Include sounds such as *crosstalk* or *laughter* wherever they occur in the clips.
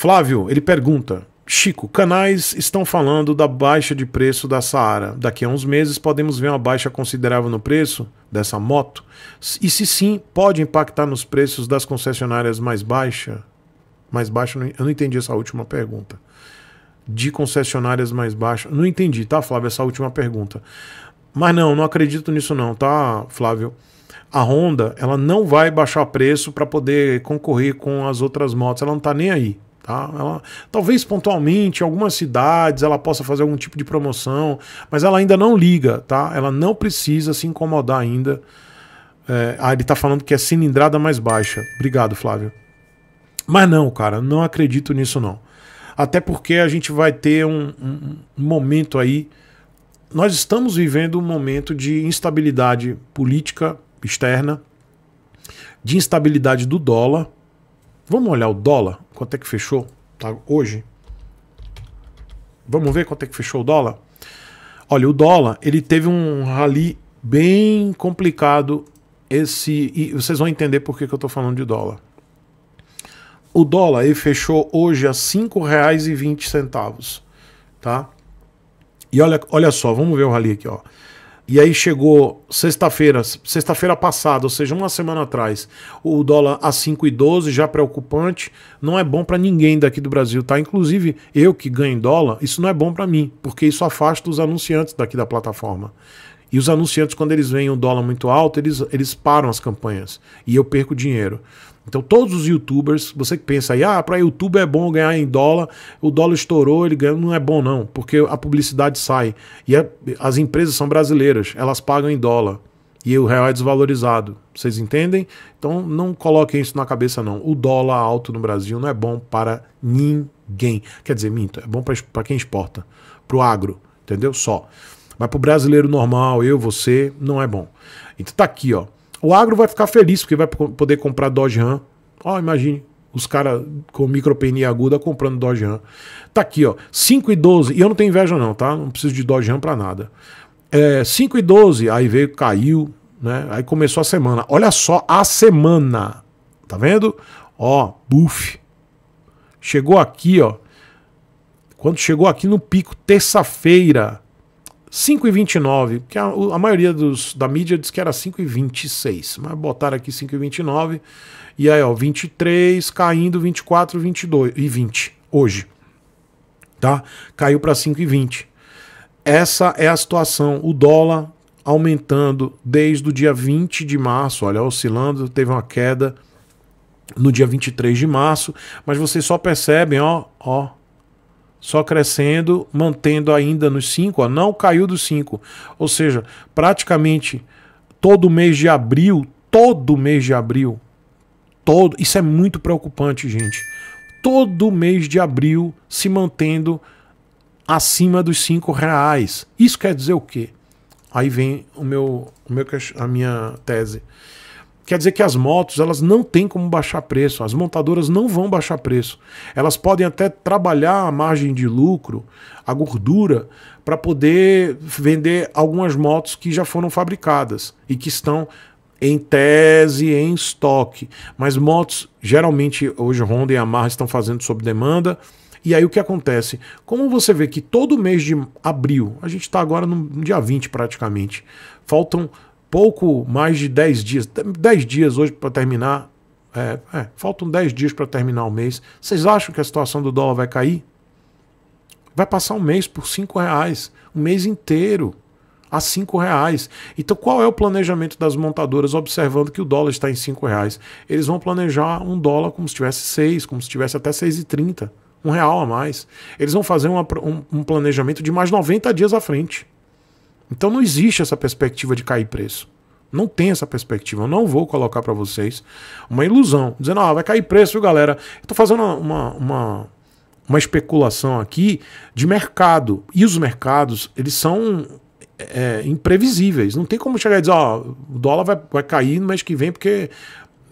Flávio, ele pergunta: Chico, canais estão falando da baixa de preço da Saara. Daqui a uns meses podemos ver uma baixa considerável no preço dessa moto? E se sim, pode impactar nos preços das concessionárias mais baixa? Mais baixa, eu não entendi essa última pergunta. De concessionárias mais baixas. Não entendi, tá, Flávio, essa última pergunta. Mas não, não acredito nisso não, tá, Flávio? A Honda, ela não vai baixar preço para poder concorrer com as outras motos. Ela não tá nem aí Tá? Ela, talvez pontualmente, em algumas cidades, ela possa fazer algum tipo de promoção, mas ela ainda não liga, tá? Ela não precisa se incomodar ainda. É, ah, ele está falando que é cilindrada mais baixa. Obrigado, Flávio. Mas não, cara, não acredito nisso não. Até porque a gente vai ter um, um momento aí. Nós estamos vivendo um momento de instabilidade política externa, de instabilidade do dólar Vamos olhar o dólar, quanto é que fechou tá, hoje? Vamos ver quanto é que fechou o dólar? Olha, o dólar, ele teve um rally bem complicado esse e vocês vão entender por que, que eu estou falando de dólar. O dólar ele fechou hoje a R$ 5,20, tá? E olha, olha só, vamos ver o rally aqui, ó. E aí chegou sexta-feira, sexta-feira passada, ou seja, uma semana atrás, o dólar a 5,12, já preocupante, não é bom para ninguém daqui do Brasil, tá? Inclusive, eu que ganho em dólar, isso não é bom para mim, porque isso afasta os anunciantes daqui da plataforma. E os anunciantes, quando eles veem o um dólar muito alto, eles, eles param as campanhas. E eu perco dinheiro. Então, todos os youtubers, você que pensa aí, ah, para YouTube é bom ganhar em dólar, o dólar estourou, ele ganha. Não é bom, não, porque a publicidade sai. E a, as empresas são brasileiras, elas pagam em dólar. E o real é desvalorizado. Vocês entendem? Então, não coloquem isso na cabeça, não. O dólar alto no Brasil não é bom para ninguém. Quer dizer, minto, é bom para quem exporta, para o agro, entendeu? Só. Mas para o brasileiro normal, eu, você, não é bom. Então tá aqui, ó. O agro vai ficar feliz porque vai poder comprar Dodge Ram. Ó, imagine os caras com micropenia aguda comprando Dodge Ram. Tá aqui, ó. 5 e 12. E eu não tenho inveja não, tá? Não preciso de Dodge Ram para nada. É, 5 e 12. Aí veio, caiu, né? Aí começou a semana. Olha só a semana. Tá vendo? Ó, buff. Chegou aqui, ó. Quando chegou aqui no pico, terça-feira, 5,29, que a, a, maioria dos, da mídia diz que era 5,26, mas botaram aqui 5,29, e aí ó, 23 caindo, 24, 22 e 20 hoje, tá? Caiu para 5,20. Essa é a situação, o dólar aumentando desde o dia 20 de março, olha, oscilando, teve uma queda no dia 23 de março, mas vocês só percebem, ó, ó, só crescendo, mantendo ainda nos 5, não caiu dos 5. Ou seja, praticamente todo mês de abril, todo mês de abril, todo, isso é muito preocupante, gente. Todo mês de abril se mantendo acima dos 5 reais. Isso quer dizer o quê? Aí vem o meu, o meu, a minha tese. Quer dizer que as motos elas não têm como baixar preço, as montadoras não vão baixar preço. Elas podem até trabalhar a margem de lucro, a gordura, para poder vender algumas motos que já foram fabricadas e que estão em tese em estoque. Mas motos, geralmente hoje Honda e Yamaha estão fazendo sob demanda. E aí o que acontece? Como você vê que todo mês de abril, a gente está agora no dia 20 praticamente, faltam pouco mais de 10 dias, 10 dias hoje para terminar, é, é, faltam 10 dias para terminar o mês. Vocês acham que a situação do dólar vai cair? Vai passar um mês por 5 reais, um mês inteiro a cinco reais. Então, qual é o planejamento das montadoras observando que o dólar está em cinco reais? Eles vão planejar um dólar como se tivesse seis, como se tivesse até seis e trinta, um real a mais. Eles vão fazer uma, um, um planejamento de mais 90 dias à frente. Então não existe essa perspectiva de cair preço. Não tem essa perspectiva. Eu não vou colocar para vocês uma ilusão, dizendo, ah, vai cair preço, viu, galera. Eu tô fazendo uma, uma, uma especulação aqui de mercado. E os mercados, eles são é, imprevisíveis. Não tem como chegar e dizer, ó, oh, o dólar vai, vai cair no mês que vem porque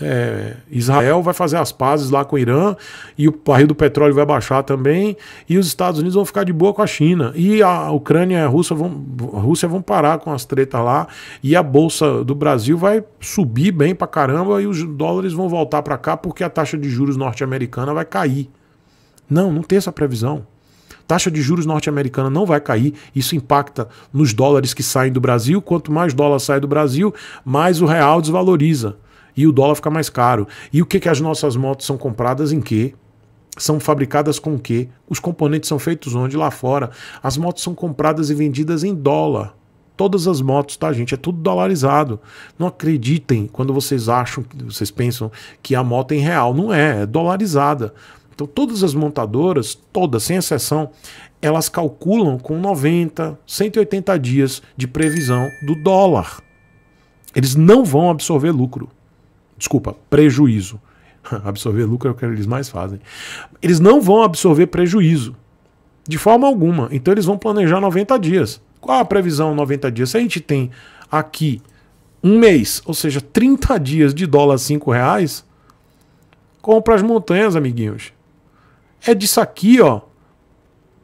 é, Israel vai fazer as pazes lá com o Irã e o barril do petróleo vai baixar também e os Estados Unidos vão ficar de boa com a China e a Ucrânia e a Rússia vão, a Rússia vão parar com as tretas lá e a bolsa do Brasil vai subir bem pra caramba e os dólares vão voltar para cá porque a taxa de juros norte-americana vai cair. Não, não tem essa previsão. Taxa de juros norte-americana não vai cair, isso impacta nos dólares que saem do Brasil. Quanto mais dólar sai do Brasil, mais o real desvaloriza e o dólar fica mais caro. E o que, que as nossas motos são compradas em quê? São fabricadas com quê? Os componentes são feitos onde? Lá fora. As motos são compradas e vendidas em dólar. Todas as motos, tá, gente? É tudo dolarizado. Não acreditem quando vocês acham, vocês pensam que a moto é em real. Não é, é dolarizada. Então, todas as montadoras, todas, sem exceção, elas calculam com 90, 180 dias de previsão do dólar. Eles não vão absorver lucro. Desculpa, prejuízo. *laughs* absorver lucro é o que eles mais fazem. Eles não vão absorver prejuízo. De forma alguma. Então eles vão planejar 90 dias. Qual a previsão 90 dias? Se a gente tem aqui um mês, ou seja, 30 dias de dólar 5 reais, compra as montanhas, amiguinhos. É disso aqui, ó.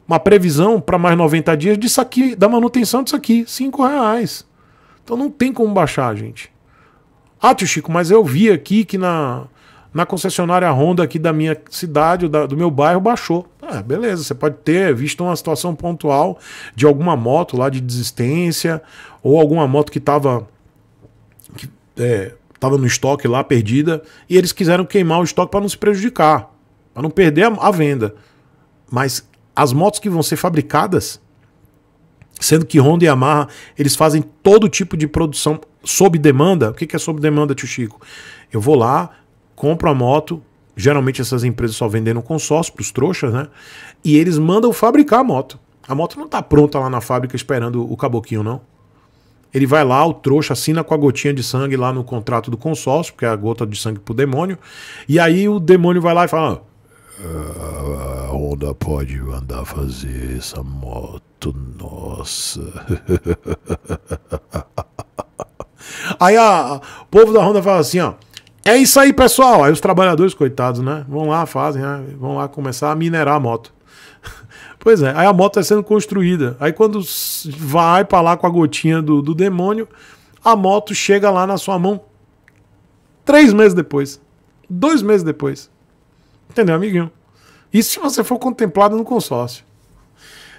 Uma previsão para mais 90 dias disso aqui, da manutenção disso aqui, 5 reais. Então não tem como baixar, gente. Ah, tio Chico, mas eu vi aqui que na, na concessionária Honda aqui da minha cidade, da, do meu bairro, baixou. Ah, beleza, você pode ter visto uma situação pontual de alguma moto lá de desistência, ou alguma moto que estava que, é, tava no estoque lá perdida, e eles quiseram queimar o estoque para não se prejudicar, para não perder a, a venda. Mas as motos que vão ser fabricadas, sendo que Honda e Yamaha, eles fazem todo tipo de produção sob demanda, o que é sob demanda, tio Chico? Eu vou lá, compro a moto, geralmente essas empresas só vendem no consórcio para os trouxas, né? E eles mandam fabricar a moto. A moto não está pronta lá na fábrica esperando o caboquinho, não. Ele vai lá, o trouxa assina com a gotinha de sangue lá no contrato do consórcio, porque é a gota de sangue pro demônio. E aí o demônio vai lá e fala: A ah, onda pode andar fazer essa moto, nossa. *laughs* Aí a, o povo da Honda fala assim, ó. É isso aí, pessoal. Aí os trabalhadores, coitados, né? Vão lá, fazem, né? vão lá começar a minerar a moto. *laughs* pois é, aí a moto está sendo construída. Aí quando vai para lá com a gotinha do, do demônio, a moto chega lá na sua mão três meses depois. Dois meses depois. Entendeu, amiguinho? Isso se você for contemplado no consórcio.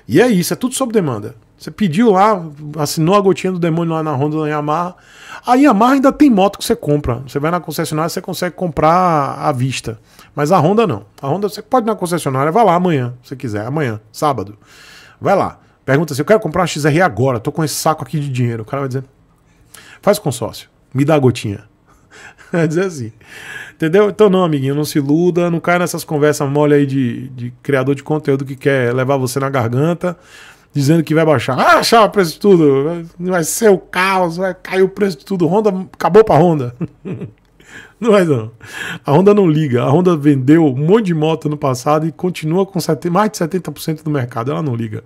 E é isso, é tudo sob demanda. Você pediu lá, assinou a gotinha do demônio lá na Honda da Yamaha. A Yamaha ainda tem moto que você compra. Você vai na concessionária, você consegue comprar à vista. Mas a Honda não. A Honda você pode ir na concessionária, vai lá amanhã, se quiser, amanhã, sábado. Vai lá. Pergunta se assim, eu quero comprar uma XR agora, tô com esse saco aqui de dinheiro. O cara vai dizer: "Faz consórcio, me dá a gotinha". *laughs* Vai dizer assim. Entendeu? Então não, amiguinho, não se iluda, não caia nessas conversas mole aí de, de criador de conteúdo que quer levar você na garganta dizendo que vai baixar. Ah, achava o preço de tudo. Vai ser o caos, vai cair o preço de tudo. Honda, acabou pra Honda. *laughs* Não é não. A Honda não liga. A Honda vendeu um monte de moto no passado e continua com mais de 70% do mercado. Ela não liga.